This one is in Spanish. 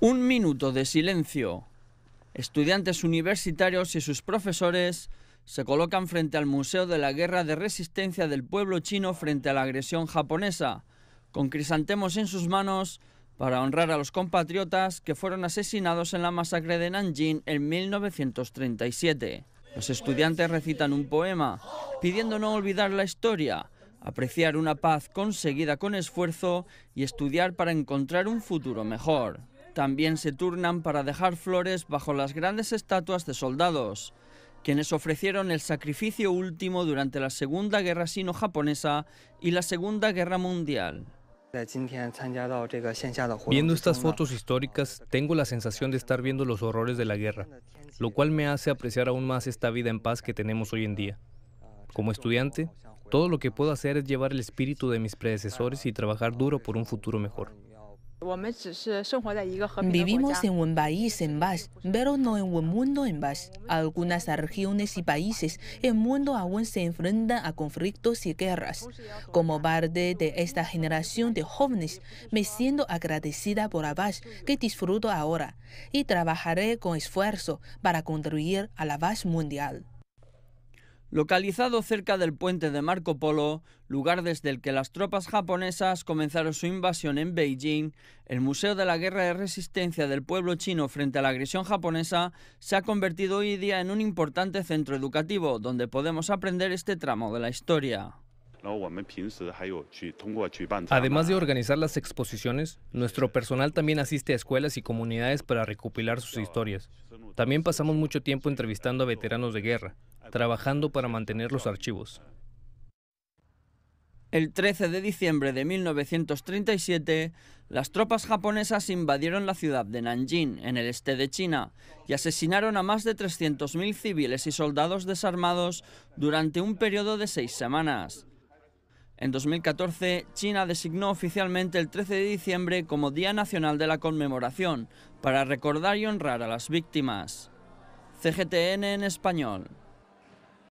Un minuto de silencio. Estudiantes universitarios y sus profesores se colocan frente al Museo de la Guerra de Resistencia del Pueblo Chino frente a la agresión japonesa, con crisantemos en sus manos para honrar a los compatriotas que fueron asesinados en la masacre de Nanjing en 1937. Los estudiantes recitan un poema, pidiendo no olvidar la historia, apreciar una paz conseguida con esfuerzo y estudiar para encontrar un futuro mejor. También se turnan para dejar flores bajo las grandes estatuas de soldados, quienes ofrecieron el sacrificio último durante la Segunda Guerra Sino-Japonesa y la Segunda Guerra Mundial. Viendo estas fotos históricas, tengo la sensación de estar viendo los horrores de la guerra, lo cual me hace apreciar aún más esta vida en paz que tenemos hoy en día. Como estudiante, todo lo que puedo hacer es llevar el espíritu de mis predecesores y trabajar duro por un futuro mejor. Vivimos en un país en paz, pero no en un mundo en paz. Algunas regiones y países, el mundo aún se enfrentan a conflictos y guerras. Como parte de esta generación de jóvenes, me siento agradecida por la paz que disfruto ahora y trabajaré con esfuerzo para contribuir a la paz mundial. Localizado cerca del puente de Marco Polo, lugar desde el que las tropas japonesas comenzaron su invasión en Beijing, el Museo de la Guerra de Resistencia del pueblo chino frente a la agresión japonesa se ha convertido hoy día en un importante centro educativo donde podemos aprender este tramo de la historia. Además de organizar las exposiciones, nuestro personal también asiste a escuelas y comunidades para recopilar sus historias. También pasamos mucho tiempo entrevistando a veteranos de guerra, trabajando para mantener los archivos. El 13 de diciembre de 1937, las tropas japonesas invadieron la ciudad de Nanjing, en el este de China, y asesinaron a más de 300.000 civiles y soldados desarmados durante un periodo de seis semanas. En 2014, China designó oficialmente el 13 de diciembre como Día Nacional de la Conmemoración, para recordar y honrar a las víctimas. CGTN en español.